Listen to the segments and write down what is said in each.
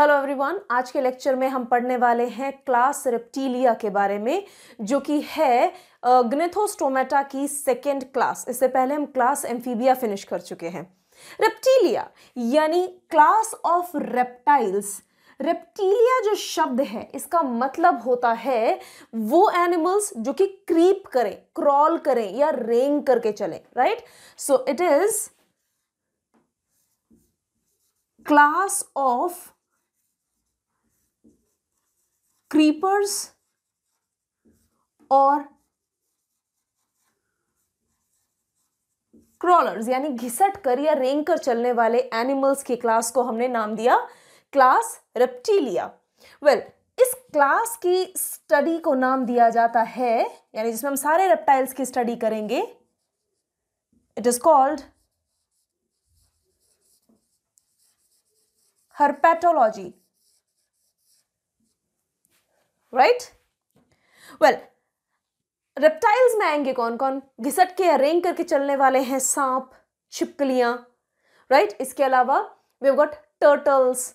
Hello everyone आज के lecture में हम पढ़ने वाले हैं क्लास रेप्टीलिया के बारे में जो कि है ग्नेथोस्टोमेटा की सेकेंड क्लास इससे पहले हम क्लास एम्फीबिया फिनिश कर चुके हैं रेप्टीलिया यानी क्लास ऑफ रेप्टाइल्स रेप्टीलिया जो शब्द है इसका मतलब होता है वो एनिमल्स जो कि क्रीप करें क्रॉल करें या रेंग करके चले right so it is class of creepers और क्रॉलर्स यानी घिसट कर या रेंग कर चलने वाले एनिमल्स की क्लास को हमने नाम दिया क्लास रेप्टीलिया वेल well, इस क्लास की स्टडी को नाम दिया जाता है यानी जिसमें हम सारे रेप्टाइल्स की स्टडी करेंगे it is called herpetology right well reptiles में आएंगे कौन कौन घिसट के अरेंग करके चलने वाले हैं सांप छिपकलियां राइट इसके अलावा वी गॉट टर्टल्स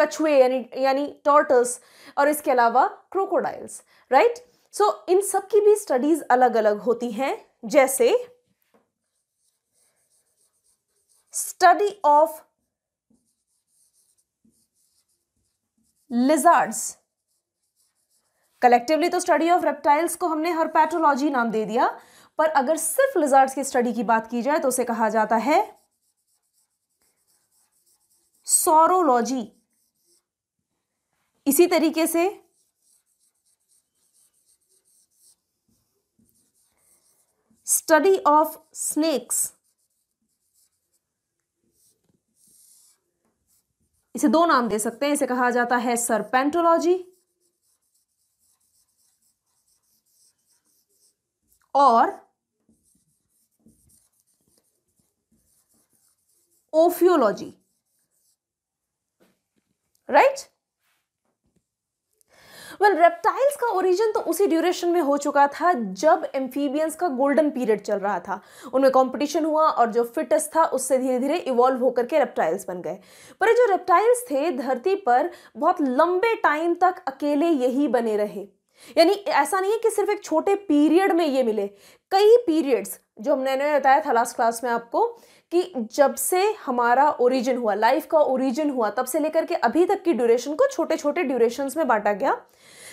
कछुए यानी यानी टॉर्टल्स और इसके अलावा क्रोकोडाइल्स राइट सो इन सब की भी स्टडीज अलग अलग होती हैं जैसे स्टडी ऑफ लिजार्ड्स कलेक्टिवली तो स्टडी ऑफ रेप्टाइल्स को हमने हर पैट्रोलॉजी नाम दे दिया पर अगर सिर्फ लिजार्ड्स की स्टडी की बात की जाए तो उसे कहा जाता है सोरोलॉजी इसी तरीके से स्टडी ऑफ स्नेक्स इसे दो नाम दे सकते हैं इसे कहा जाता है सरपेंटोलॉजी और ओफियोलॉजी राइट वेल रेप्टाइल्स का ओरिजिन तो उसी ड्यूरेशन में हो चुका था जब एम्फीबियंस का गोल्डन पीरियड चल रहा था उनमें कंपटीशन हुआ और जो फिटस था उससे धीरे धीरे इवॉल्व होकर के रेप्टाइल्स बन गए पर जो रेप्टाइल्स थे धरती पर बहुत लंबे टाइम तक अकेले यही बने रहे यानी ऐसा नहीं है कि सिर्फ एक छोटे पीरियड में ये मिले कई पीरियड्स जो हमने बताया था लास्ट क्लास में आपको कि जब से हमारा ओरिजिन हुआ लाइफ का ओरिजिन हुआ तब से लेकर के अभी तक की ड्यूरेशन को छोटे छोटे ड्यूरेशंस में बांटा गया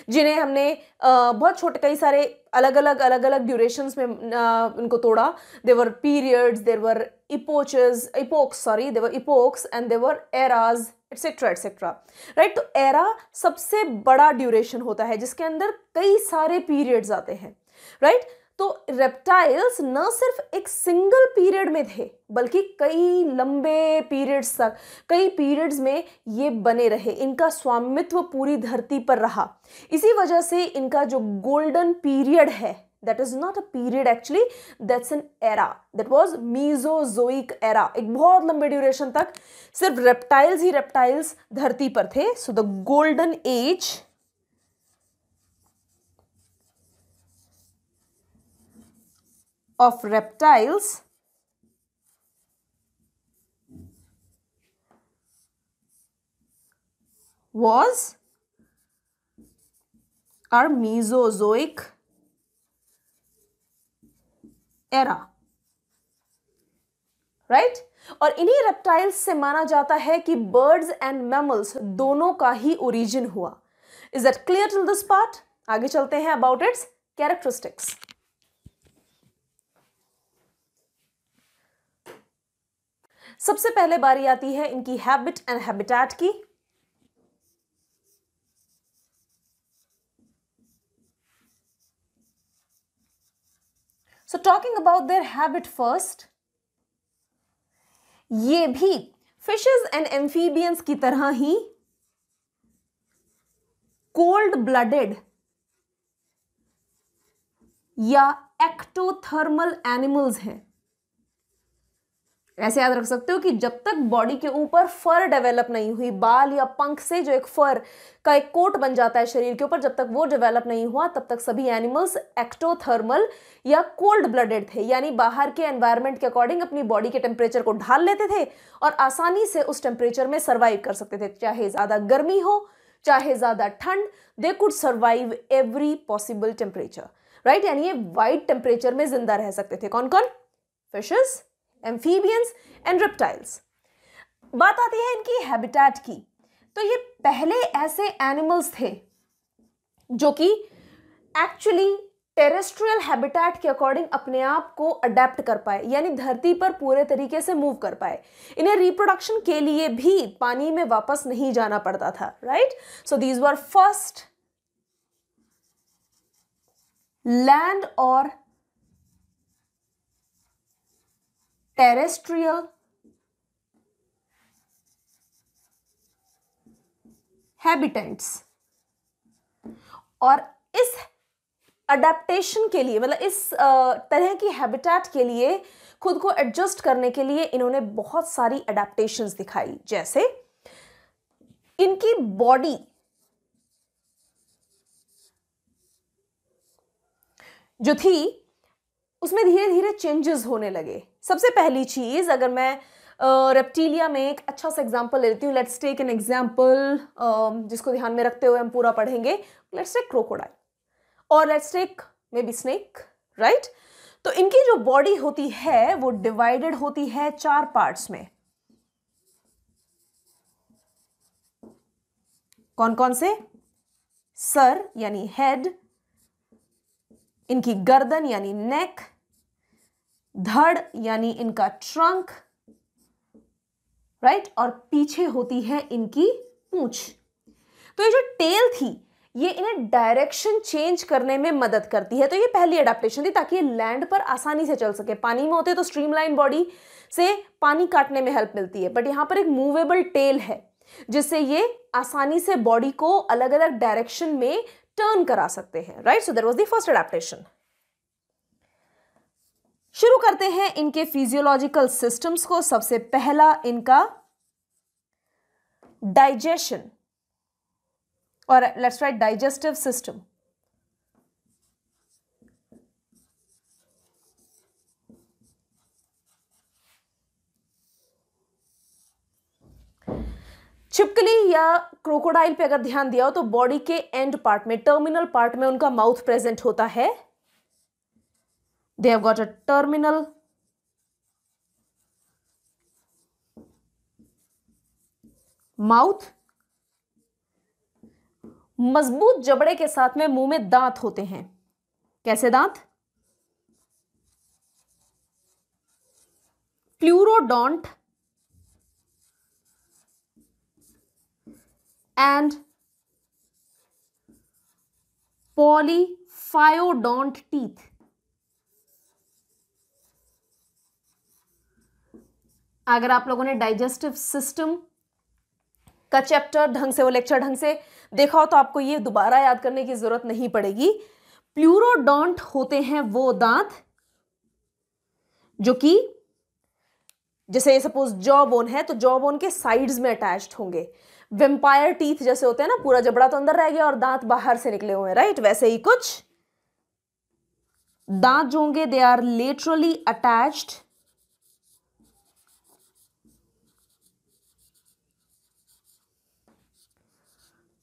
जिन्हें हमने बहुत छोटे कई सारे अलग अलग अलग अलग ड्यूरेशंस में उनको तोड़ा their periods their epochs epochs sorry their epochs and their eras et cetera et cetera right तो एरा सबसे बड़ा ड्यूरेशन होता है जिसके अंदर कई सारे पीरियड्स आते हैं राइट right? तो रेप्टाइल्स न सिर्फ एक सिंगल पीरियड में थे बल्कि कई लंबे पीरियड्स तक कई पीरियड्स में ये बने रहे इनका स्वामित्व पूरी धरती पर रहा इसी वजह से इनका जो गोल्डन पीरियड है that is not a period actually that's an era that was mesozoic era एक बहुत लंबे ड्यूरेशन तक सिर्फ रेप्टाइल्स ही रेप्टाइल्स धरती पर थे so the golden age of reptiles was are mesozoic era right और इन्हीं रेप्टाइल्स से माना जाता है कि बर्ड्स एंड मैमल्स दोनों का ही ओरिजिन हुआ is that clear till this part आगे चलते हैं अबाउट इट्स कैरेक्टरिस्टिक्स सबसे पहले बारी आती है इनकी हैबिट एंड हैबिटेट की so talking about their habit first ये भी फिशेस एंड एम्फीबियंस की तरह ही कोल्ड ब्लडेड या एक्टोथर्मल एनिमल्स हैं ऐसे याद रख सकते हो कि जब तक बॉडी के ऊपर फर डेवलप नहीं हुई बाल या पंख से जो एक फर का एक कोट बन जाता है शरीर के ऊपर जब तक वो डेवलप नहीं हुआ तब तक सभी एनिमल्स एक्टोथर्मल या कोल्ड ब्लडेड थे यानी बाहर के एनवायरनमेंट के अकॉर्डिंग अपनी बॉडी के टेम्परेचर को ढाल लेते थे और आसानी से उस टेम्परेचर में सर्वाइव कर सकते थे चाहे ज़्यादा गर्मी हो चाहे ज़्यादा ठंड they could survive every possible temperature right यानी ये टेम्परेचर में जिंदा रह सकते थे कौन कौन फिशेस एम्फीबियंस एंड रिप्टाइल्स बात आती है इनकी हैबिटेट की तो ये पहले ऐसे एनिमल्स थे जो कि एक्चुअली टेरेस्ट्रियल हैबिटेट के अकॉर्डिंग अपने आप को अडेप्ट कर पाए यानी धरती पर पूरे तरीके से मूव कर पाए इन्हें रिप्रोडक्शन के लिए भी पानी में वापस नहीं जाना पड़ता था right so these were first land और terrestrial हैबिटेंट्स और इस अडेप्टेशन के लिए मतलब इस तरह की हैबिटेट के लिए खुद को एडजस्ट करने के लिए इन्होंने बहुत सारी अडेप्टेशन दिखाई जैसे इनकी बॉडी जो थी उसमें धीरे धीरे चेंजेस होने लगे सबसे पहली चीज़ अगर मैं रेप्टीलिया uh, में एक अच्छा सा एग्जाम्पल ले लेती हूँ लेट्स टेक एन एग्जाम्पल जिसको ध्यान में रखते हुए हम पूरा पढ़ेंगे लेट्स टेक क्रोकोडाइल और let's take maybe snake right तो इनकी जो बॉडी होती है वो डिवाइडेड होती है चार पार्ट्स में कौन कौन से सर यानी हेड इनकी गर्दन यानी नेक धड़ यानी इनका ट्रंक राइट और पीछे होती है इनकी पूछ तो ये जो टेल थी ये इन्हें डायरेक्शन चेंज करने में मदद करती है तो ये पहली एडाप्टेशन थी ताकि ये लैंड पर आसानी से चल सके पानी में होते तो स्ट्रीमलाइन बॉडी से पानी काटने में हेल्प मिलती है बट यहाँ पर एक मूवेबल टेल है जिससे ये आसानी से बॉडी को अलग अलग डायरेक्शन में टर्न करा सकते हैं right so there was the first adaptation शुरू करते हैं इनके फिजियोलॉजिकल सिस्टम्स को सबसे पहला इनका डाइजेशन और लेट्स राइट डाइजेस्टिव सिस्टम छिपकली या क्रोकोडाइल पे अगर ध्यान दिया हो तो बॉडी के एंड पार्ट में टर्मिनल पार्ट में उनका माउथ प्रेजेंट होता है they have got a terminal mouth मजबूत जबड़े के साथ में मुंह में दांत होते हैं कैसे दांत प्लूरोडोंट एंड पॉलीफायोडोंट टीथ अगर आप लोगों ने डाइजेस्टिव सिस्टम का चैप्टर ढंग से वो लेक्चर ढंग से देखा हो तो आपको ये दोबारा याद करने की ज़रूरत नहीं पड़ेगी प्लूरोडोंट होते हैं वो दांत जो कि जैसे सपोज जॉ बोन है तो जॉ बोन के साइड्स में अटैच्ड होंगे वेम्पायर टीथ जैसे होते हैं ना पूरा जबड़ा तो अंदर रह गया और दांत बाहर से निकले हुए हैं राइट वैसे ही कुछ दांत जो होंगे they are laterally attached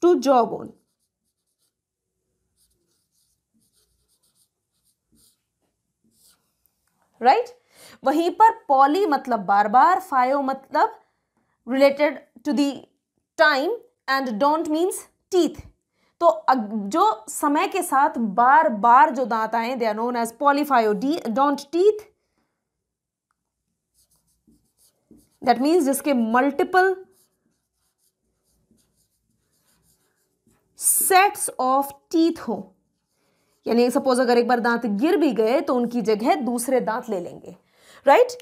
to jawbone. Right right? वहीं पर पॉली मतलब बार बार फायो मतलब related to the time and dont means teeth तो जो समय के साथ बार बार जो दांत आए they are known as polyphyodont teeth that means जिसके मल्टीपल सेट्स ऑफ टीथ हो यानी सपोज अगर एक बार दांत गिर भी गए तो उनकी जगह दूसरे दांत ले लेंगे राइट right?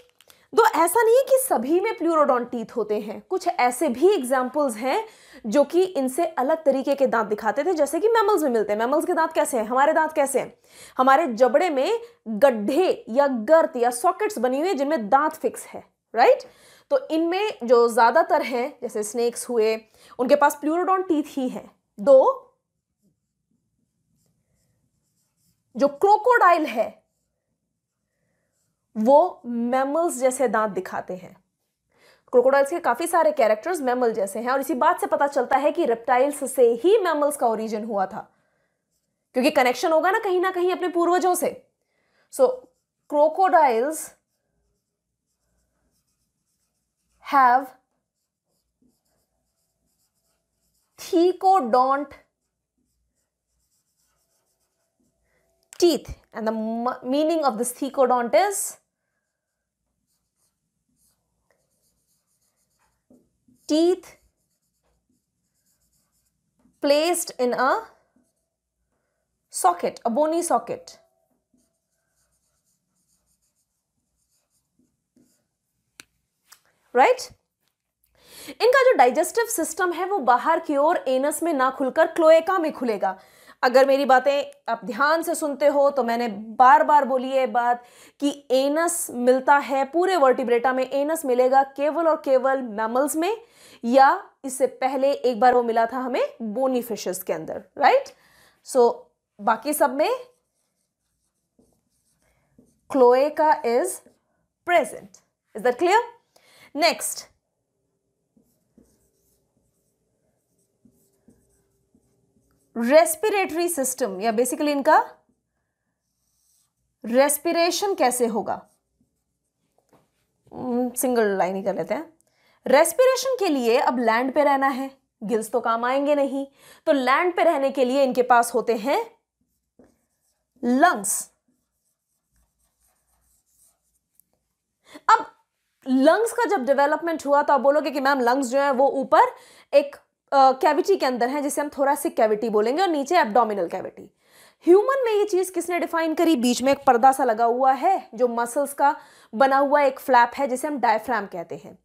तो ऐसा नहीं है कि सभी में प्लूरोडॉन टीथ होते हैं कुछ ऐसे भी एग्जाम्पल्स हैं जो कि इनसे अलग तरीके के दांत दिखाते थे जैसे कि मैमल्स में मिलते हैं मैमल्स के दांत कैसे हैं हमारे दांत कैसे हैं हमारे जबड़े में गड्ढे या गर्त या सॉकेट्स बनी हुई है जिनमें दांत फिक्स है राइट तो इनमें जो ज़्यादातर हैं जैसे स्नेक्स हुए उनके पास प्लूरोडॉन टीथ ही हैं दो जो क्रोकोडाइल है वो मैमल्स जैसे दांत दिखाते हैं क्रोकोडाइल्स के काफ़ी सारे कैरेक्टर्स मैमल जैसे हैं और इसी बात से पता चलता है कि रेप्टाइल्स से ही मैमल्स का ओरिजिन हुआ था क्योंकि कनेक्शन होगा ना कहीं ना कहीं अपने पूर्वजों से so crocodiles have thecodont teeth and the meaning of this thecodont is teeth placed in a socket, a bony socket. Right? इनका जो डाइजेस्टिव सिस्टम है वो बाहर की ओर एनस में ना खुलकर क्लोएका में खुलेगा अगर मेरी बातें आप ध्यान से सुनते हो तो मैंने बार बार बोली है बात कि एनस मिलता है पूरे वर्टिब्रेटा में एनस मिलेगा केवल और केवल मैमल्स में या इससे पहले एक बार वो मिला था हमें बोनी फिशेस के अंदर राइट सो so, बाकी सब में cloaca is present is that clear next respiratory system या बेसिकली इनका रेस्पिरेशन कैसे होगा सिंगल hmm, लाइन ही कर लेते हैं रेस्पिरेशन के लिए अब लैंड पे रहना है गिल्स तो काम आएंगे नहीं तो लैंड पे रहने के लिए इनके पास होते हैं लंग्स अब लंग्स का जब डेवलपमेंट हुआ तो आप बोलोगे कि मैम लंग्स जो है वो ऊपर एक कैविटी के अंदर है जिसे हम थोड़ा सा कैविटी बोलेंगे और नीचे एब्डोमिनल कैविटी ह्यूमन में ये चीज़ किसने डिफाइन करी बीच में एक पर्दा सा लगा हुआ है जो मसल्स का बना हुआ एक फ्लैप है जिसे हम डायफ्राम कहते हैं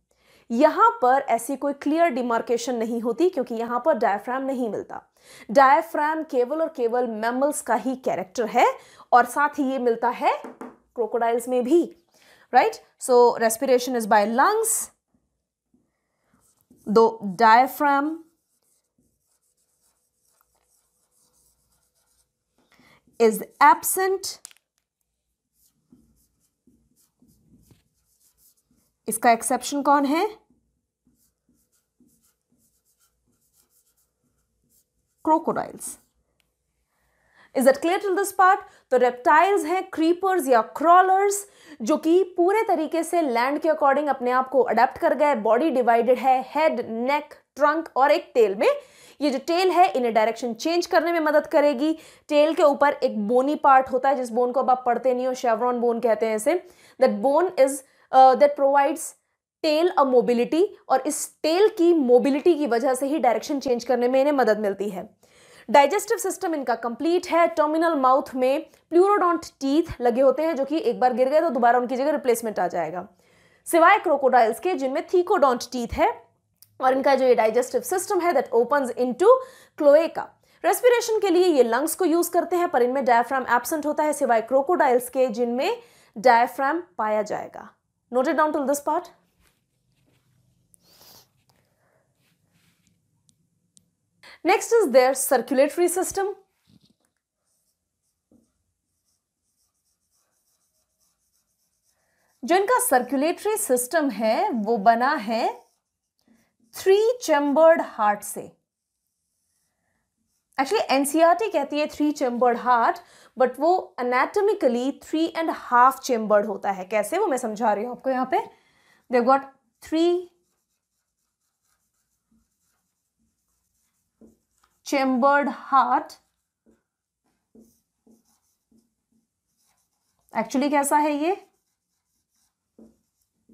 यहां पर ऐसी कोई क्लियर डिमार्केशन नहीं होती क्योंकि यहां पर डायफ्राम नहीं मिलता डायफ्राम केवल और केवल मैमल्स का ही कैरेक्टर है और साथ ही ये मिलता है क्रोकोडाइल्स में भी right so respiration is by lungs though diaphragm is absent इसका एक्सेप्शन कौन है crocodiles is it clear to this part तो रेप्टाइल्स हैं क्रीपर्स या क्रॉलर्स जो कि पूरे तरीके से लैंड के अकॉर्डिंग अपने आप को अडेप्ट कर गए बॉडी डिवाइडेड है हेड नेक ट्रंक और एक टेल में ये जो टेल है इन्हें डायरेक्शन चेंज करने में मदद करेगी टेल के ऊपर एक बोनी पार्ट होता है जिस बोन को अब आप पढ़ते नहीं हो शेवरॉन बोन कहते हैं इसे that bone is that provides tail a mobility और इस टेल की मोबिलिटी की वजह से ही डायरेक्शन चेंज करने में इन्हें मदद मिलती है डाइजेस्टिव सिस्टम इनका कंप्लीट है टर्मिनल माउथ में प्लूरोडोंट टीथ लगे होते हैं जो कि एक बार गिर गए तो दोबारा उनकी जगह रिप्लेसमेंट आ जाएगा सिवाय क्रोकोडाइल्स के जिनमें थीकोडोंट टीथ है और इनका जो ये डाइजेस्टिव सिस्टम है that opens into cloaca respiration के लिए ये लंग्स को यूज़ करते हैं पर इनमें डायफ्राम एबसेंट होता है सिवाय क्रोकोडाइल्स के जिनमें डायफ्राम पाया जाएगा noted down to this part next is their circulatory system जो इनका सर्कुलेटरी सिस्टम है वो बना है थ्री चेंबर्ड हार्ट से एक्चुअली एनसीआरटी e कहती है थ्री चेंबर्ड हार्ट बट वो anatomically three and half chambered होता है कैसे वो मैं समझा रही हूं आपको यहां पे they got three chambered heart actually कैसा है ये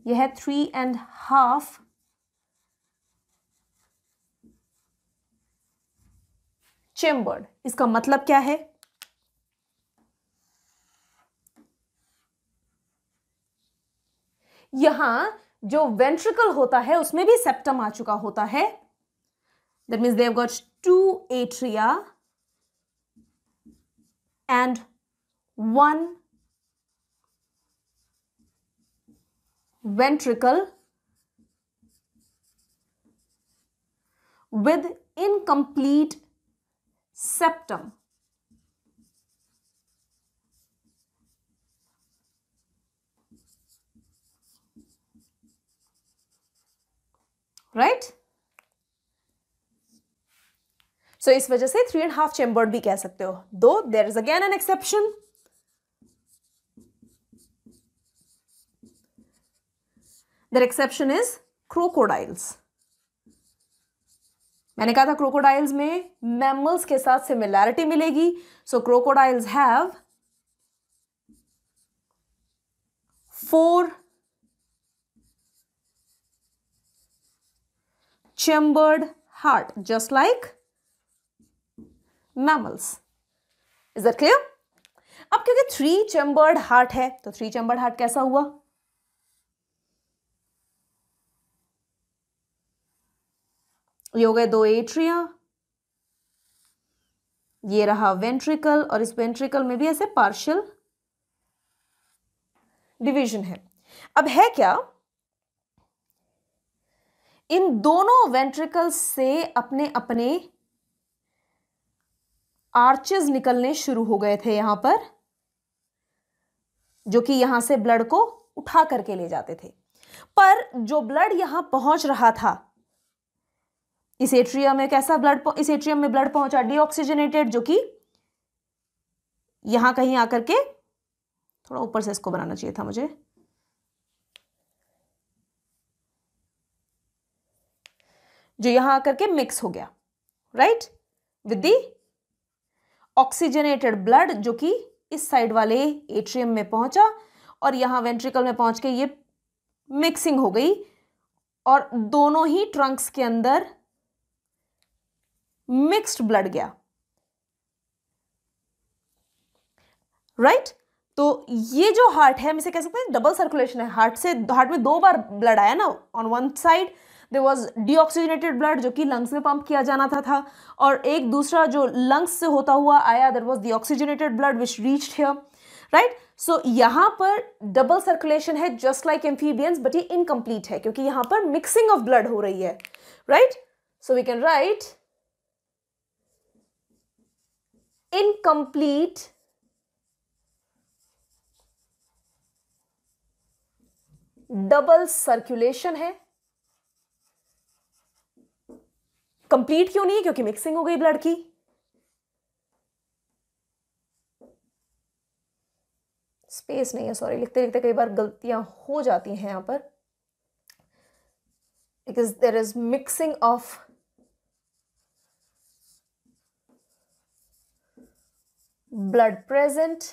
यह है थ्री एंड हाफ चेंबर्ड इसका मतलब क्या है यहां जो वेंट्रिकल होता है उसमें भी सेप्टम आ चुका होता है that means they've got two atria and one ventricle with incomplete septum right so so, इस वजह से थ्री एंड हाफ चेम्बर्ड भी कह सकते हो दो there is again an exception their exception is crocodiles मैंने कहा था क्रोकोडाइल्स में मैमल्स के साथ सिमिलैरिटी मिलेगी so crocodiles have four chambered heart just like mammals is that clear अब क्योंकि थ्री चैम्बर्ड हार्ट है तो थ्री चैम्बर्ड हार्ट कैसा हुआ ये हो गए दो एट्रिया ये रहा वेंट्रिकल और इस वेंट्रिकल में भी ऐसे पार्शियल डिवीजन है अब है क्या इन दोनों वेंट्रिकल से अपने अपने आर्चेस निकलने शुरू हो गए थे यहां पर जो कि यहां से ब्लड को उठा करके ले जाते थे पर जो ब्लड यहां पहुंच रहा था इस एट्रियम में कैसा ब्लड इस एट्रियम में ब्लड पहुंचा डीऑक्सीजनेटेड जो कि यहां कहीं आकर के थोड़ा ऊपर से इसको बनाना चाहिए था मुझे जो यहां आकर के मिक्स हो गया right with the oxygenated blood जो कि इस साइड वाले एट्रियम में पहुंचा और यहां वेंट्रिकल में पहुंच के ये मिक्सिंग हो गई और दोनों ही ट्रंक्स के अंदर मिक्स्ड ब्लड गया राइट right? तो ये जो हार्ट है हम इसे कह सकते हैं डबल सर्कुलेशन है हार्ट से हार्ट में दो बार ब्लड आया ना on one side there was deoxygenated blood जो कि लंग्स में पंप किया जाना था था और एक दूसरा जो लंग्स से होता हुआ आया there was oxygenated blood which reach here right so यहां पर डबल सर्कुलेशन है जस्ट लाइक एम्फीबियंस बट ये इनकम्प्लीट है क्योंकि यहां पर मिक्सिंग ऑफ ब्लड हो रही है right so we can write incomplete double circulation है कंप्लीट क्यों नहीं है क्योंकि मिक्सिंग हो गई ब्लड की स्पेस नहीं है सॉरी लिखते लिखते कई बार गलतियां हो जाती हैं यहां पर because there is mixing of blood present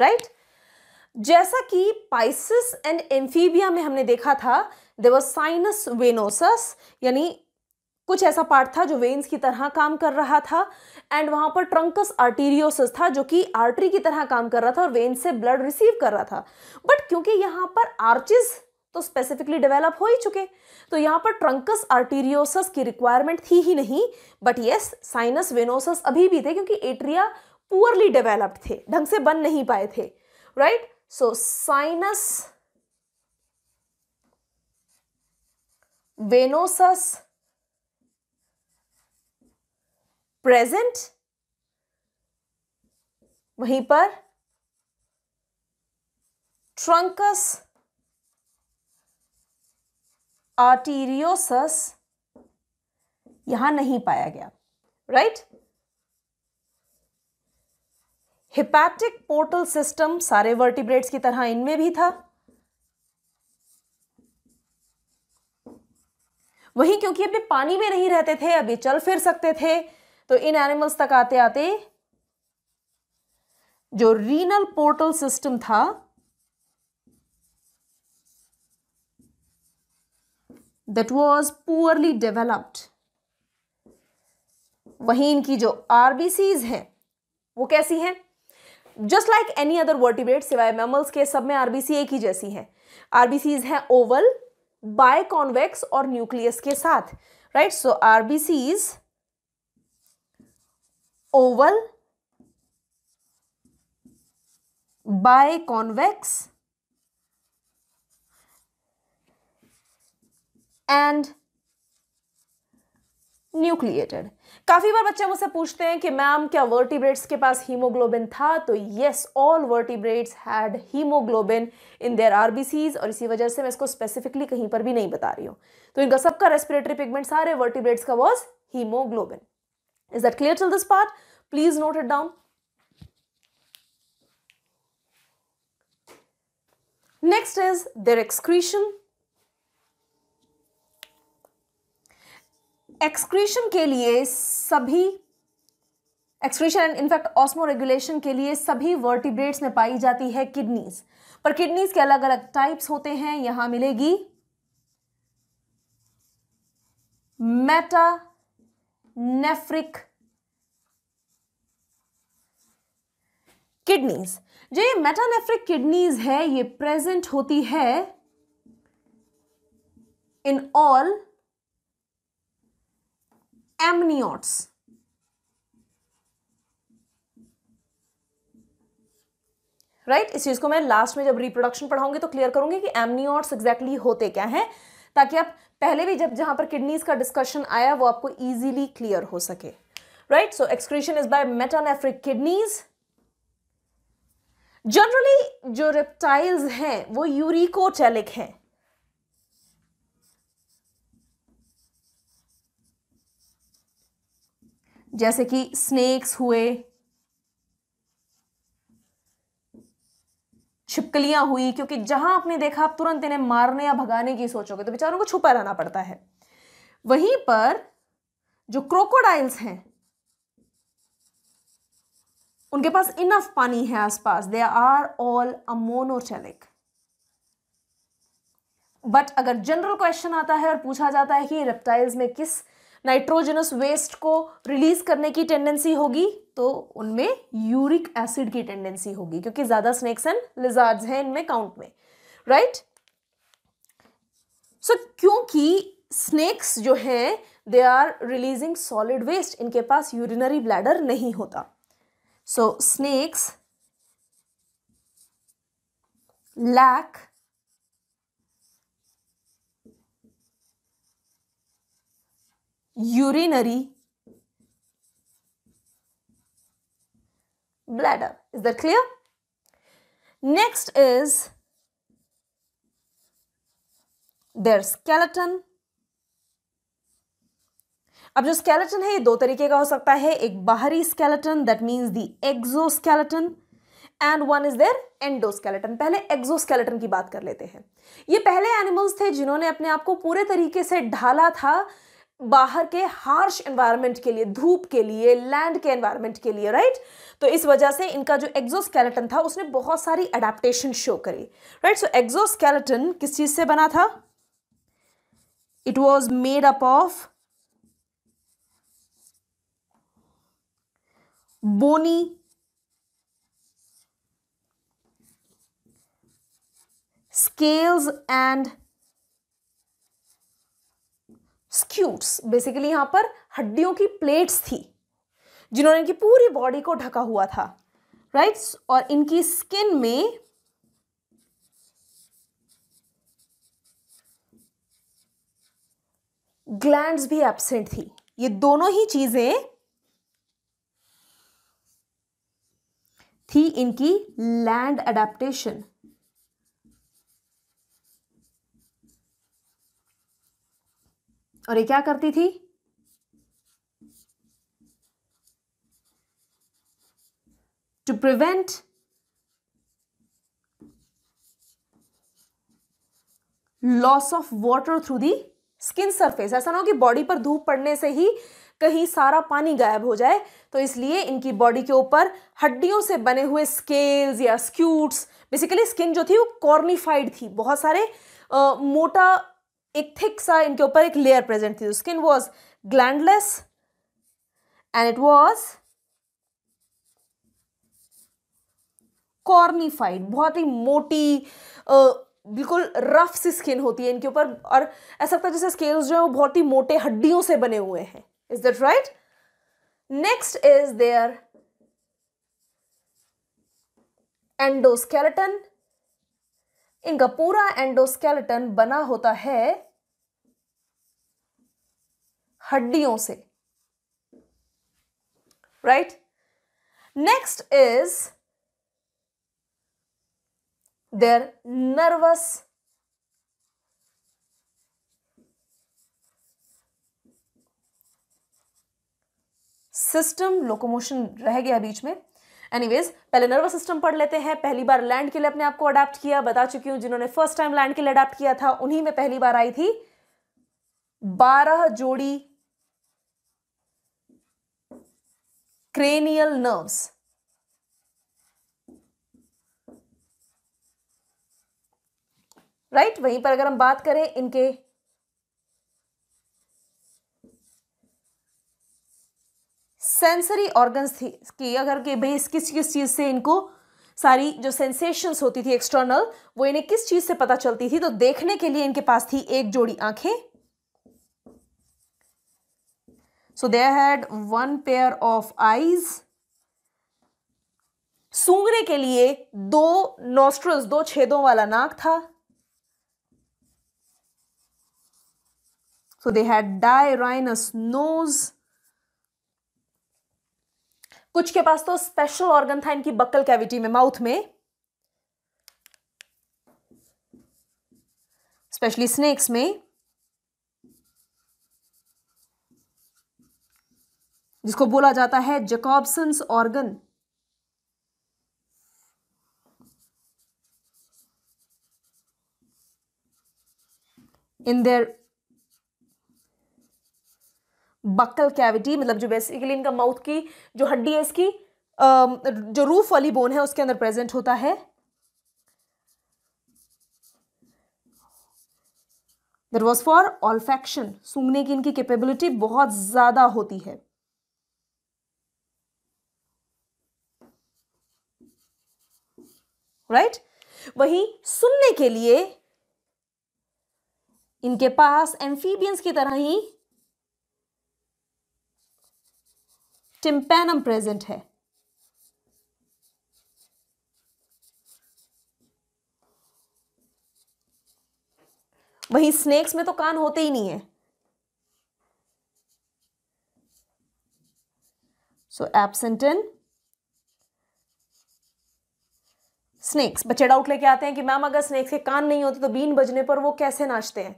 right जैसा कि पाइसिस एंड amphibia में हमने देखा था there was साइनस venosus यानी कुछ ऐसा पार्ट था जो वेन्स की तरह काम कर रहा था एंड वहां पर ट्रंकस आर्टीरियोसिस था जो कि आर्टरी की तरह काम कर रहा था और वेन्स से ब्लड रिसीव कर रहा था बट क्योंकि यहां पर आर्चिस तो स्पेसिफिकली डेवलप हो ही चुके तो यहाँ पर ट्रंकस आर्टीरियोसस की रिक्वायरमेंट थी ही नहीं बट येस साइनस वेनोसस अभी भी थे क्योंकि एट्रिया पुअरली डेवलप्ड थे ढंग से बन नहीं पाए थे right so sinus venosus present वहीं पर ट्रंकस आर्टीरियोसस यहां नहीं पाया गया राइट हिपैटिक पोर्टल सिस्टम सारे वर्टिब्रेट्स की तरह इनमें भी था वही क्योंकि अब ये पानी में नहीं रहते थे अब ये चल फिर सकते थे तो इन एनिमल्स तक आते आते जो रीनल पोर्टल सिस्टम था दैट वॉज पुअरली डेवलप्ड वहीं इनकी जो आरबीसीज हैं वो कैसी हैं just like any other vertebrate सिवाय मेमल्स के सब में आरबीसी एक ही जैसी है आरबीसीज हैं ओवल बाय कॉन्वेक्स और न्यूक्लियस के साथ right so RBCs oval biconvex and nucleated काफी बार बच्चे मुझसे पूछते हैं कि मैम क्या वर्टिब्रेट्स के पास हीमोग्लोबिन था तो yes all vertebrates had haemoglobin in their RBCs और इसी वजह से मैं इसको स्पेसिफिकली कहीं पर भी नहीं बता रही हूं तो इनका सबका रेस्पिरेटरी पिगमेंट सारे वर्टिब्रेट्स का was haemoglobin is that clear till this part please note it down next is there excretion excretion के लिए सभी एक्सक्रीशन एंड इनफैक्ट ऑस्मोरेगुलेशन के लिए सभी वर्टिब्रेट्स में पाई जाती है किडनीज पर किडनीज के अलग अलग टाइप्स होते हैं यहां मिलेगी मेटा नेफ्रिक किडनीज जो ये मेटानेफ्रिक किडनीज है ये प्रेजेंट होती है in all amniotes right right? इस चीज को मैं लास्ट में जब रिप्रोडक्शन पढ़ाऊंगी तो क्लियर करूंगी कि एमनियोट्स एग्जैक्टली exactly होते क्या हैं ताकि आप पहले भी जब जहां पर किडनीज का डिस्कशन आया वो आपको इजीली क्लियर हो सके right so excretion is by metanephric kidneys generally जो रेप्टाइल्स हैं वो यूरिकोटेलिक हैं जैसे कि स्नेक्स हुए छिपकलियां हुई क्योंकि जहां आपने देखा आप तुरंत इन्हें मारने या भगाने की सोचोगे तो बेचारों को छुपा रहना पड़ता है वहीं पर जो क्रोकोडाइल्स हैं उनके पास इनफ पानी है आसपास they are all ammonotelic but अगर जनरल क्वेश्चन आता है और पूछा जाता है कि रेप्टाइल्स में किस नाइट्रोजनस वेस्ट को रिलीज करने की टेंडेंसी होगी तो उनमें यूरिक एसिड की टेंडेंसी होगी क्योंकि ज़्यादा स्नेक्स एंड लिजार्ड हैं इनमें काउंट में राइट सो क्योंकि स्नेक्स जो हैं they are releasing solid waste इनके पास यूरिनरी ब्लैडर नहीं होता so snakes lack urinary bladder is that clear next is there skeleton अब जो स्केलेटन है ये दो तरीके का हो सकता है एक बाहरी skeleton that means the exoskeleton and one is there endoskeleton पहले एक्सोस्केलेटन की बात कर लेते हैं ये पहले एनिमल्स थे जिन्होंने अपने आप को पूरे तरीके से ढाला था बाहर के हार्श एनवायरनमेंट के लिए धूप के लिए लैंड के एनवायरनमेंट के लिए राइट तो इस वजह से इनका जो एग्जोस्केलेटन था उसने बहुत सारी अडेप्टेशन शो करी राइट सो एग्जोस्केलेटन किस चीज से बना था it was made up of bony scales and scutes basically यहाँ पर हड्डियों की प्लेट्स थी जिन्होंने इनकी पूरी बॉडी को ढका हुआ था राइट और इनकी स्किन में ग्लैंड भी एबसेंट थी ये दोनों ही चीजें थी इनकी लैंड एडेप्टेशन और ये क्या करती थी to prevent loss of water through the skin surface ऐसा ना हो कि बॉडी पर धूप पड़ने से ही कहीं सारा पानी गायब हो जाए तो इसलिए इनकी बॉडी के ऊपर हड्डियों से बने हुए स्केल्स या स्क्यूट्स बेसिकली स्किन जो थी वो कॉर्निफाइड थी बहुत सारे आ, मोटा एक थिक सा इनके ऊपर एक लेयर प्रेजेंट थी skin was glandless and it was cornified बहुत ही मोटी बिल्कुल रफ सी स्किन होती है इनके ऊपर और ऐसा लगता है जैसे स्केल्स जो है वो बहुत ही मोटे हड्डियों से बने हुए हैं is that right next is there endoskeleton इनका पूरा एंडोस्केलेटन बना होता है हड्डियों से right next is there nervous system locomotion रह गया बीच में एनीवेज पहले नर्वस सिस्टम पढ़ लेते हैं पहली बार लैंड के लिए अपने आप को अडाप्ट किया बता चुकी हूं जिन्होंने फर्स्ट टाइम लैंड के लिए अडाप्ट किया था उन्हीं में पहली बार आई थी बारह जोड़ी cranial nerves. Right right? वहीं पर अगर हम बात करें इनके सेंसरी ऑर्गन्स थी कि अगर के भाई किस किस चीज़ से इनको सारी जो सेंसेशंस होती थी एक्सटर्नल वो इन्हें किस चीज़ से पता चलती थी तो देखने के लिए इनके पास थी एक जोड़ी आंखें so they had one pair of eyes सूंगरे के लिए दो नोस्ट्रल्स दो छेदों वाला नाक था सो दे हैड डायराइनस नोज कुछ के पास तो स्पेशल ऑर्गन था इनकी बक्कल कैविटी में माउथ में स्पेशली स्नेक्स में जिसको बोला जाता है Jacobson's organ in their buccal cavity मतलब जो बेसिकली इनका माउथ की जो हड्डी है इसकी जो रूफ वाली बोन है उसके अंदर प्रेजेंट होता है दर वॉज फॉर ऑल्फेक्शन सूंघने की इनकी कैपेबिलिटी बहुत ज़्यादा होती है राइट वहीं सुनने के लिए इनके पास एम्फीबियंस की तरह ही टिम्पैनम प्रेजेंट है वहीं स्नेक्स में तो कान होते ही नहीं है सो एबसेंटेंट स्नेक्स बच्चे डाउट लेके आते हैं कि मैम अगर स्नेक्स के कान नहीं होते तो बीन बजने पर वो कैसे नाचते हैं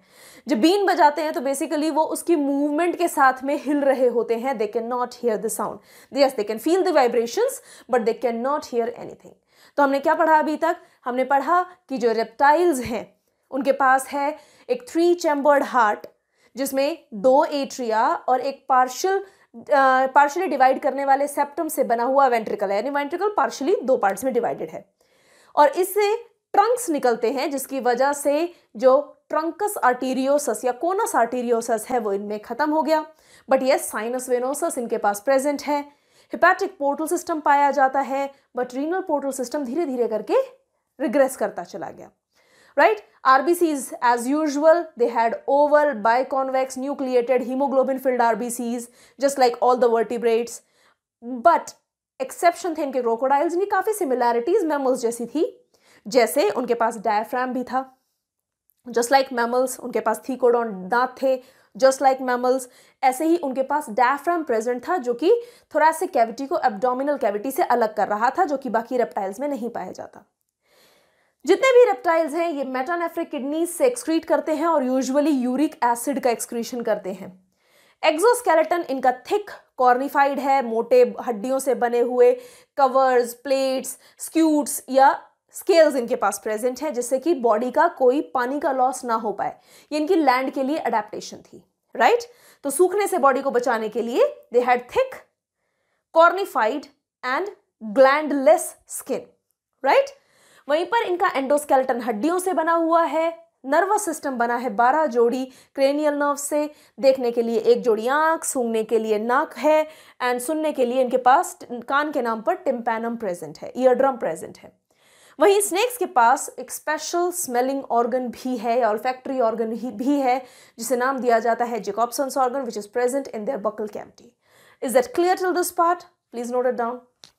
जब बीन बजाते हैं तो बेसिकली वो उसकी मूवमेंट के साथ में हिल रहे होते हैं they can not hear the sound yes they can feel the vibrations but they can not hear anything तो हमने क्या पढ़ा अभी तक हमने पढ़ा कि जो रेप्टाइल्स हैं उनके पास है एक थ्री चैम्बर्ड हार्ट जिसमें दो एट्रिया और एक पार्शल पार्शली डिवाइड करने वाले सेप्टम से बना हुआ वेंट्रिकल है यानी वेंट्रिकल पार्शली दो पार्ट्स में डिवाइडेड है और इससे ट्रंक्स निकलते हैं जिसकी वजह से जो ट्रंकस आर्टीरियोसस या कोनस आर्टीरियोसस है वो इनमें ख़त्म हो गया बट यस साइनस वेनोसस इनके पास प्रेजेंट है हिपैटिक पोर्टल सिस्टम पाया जाता है बट रीनल पोर्टल सिस्टम धीरे धीरे करके रिग्रेस करता चला गया right rbcs they had they biconvex nucleated haemoglobin filled R B Cs just like all the vertebrates but exception थे इनके क्रोकोडाइल्स इनकी काफ़ी सिमिलैरिटीज़ मेमल्स जैसी थी जैसे उनके पास डायफ्राम भी था जस्ट लाइक मैमल्स उनके पास थीकोडॉन दांत थे जस्ट लाइक मेमल्स ऐसे ही उनके पास डायफ्राम प्रेजेंट था जो कि थोरासिक कैविटी को एब्डोमिनल कैविटी से अलग कर रहा था जो कि बाकी रेप्टाइल्स में नहीं पाया जाता जितने भी रेप्टाइल्स हैं ये मेटानेफ्रिक किडनीज से एक्सक्रीट करते हैं और यूजुअली यूरिक एसिड का एक्सक्रीशन करते हैं एक्सोस्केलेटन इनका थिक कॉर्निफाइड है मोटे हड्डियों से बने हुए कवर्स प्लेट्स स्क्यूट्स या स्केल्स इनके पास प्रेजेंट है जिससे कि बॉडी का कोई पानी का लॉस ना हो पाए ये इनकी लैंड के लिए अडेप्टेशन थी राइट right? तो सूखने से बॉडी को बचाने के लिए they had thick cornified and glandless skin right वहीं पर इनका एंडोस्केलेटन हड्डियों से बना हुआ है नर्वस सिस्टम बना है बारह जोड़ी क्रेनियल नर्व से देखने के लिए एक जोड़ी आँख सूंघने के लिए नाक है एंड सुनने के लिए इनके पास कान के नाम पर टिम्पैनम प्रेजेंट है ईयर ड्रम प्रेजेंट है वहीं स्नेक्स के पास एक स्पेशल स्मेलिंग ऑर्गन भी है और फैक्ट्री ऑर्गन भी है जिसे नाम दिया जाता है Jacobson's organ which is present in their buccal cavity is that clear till this part please note it down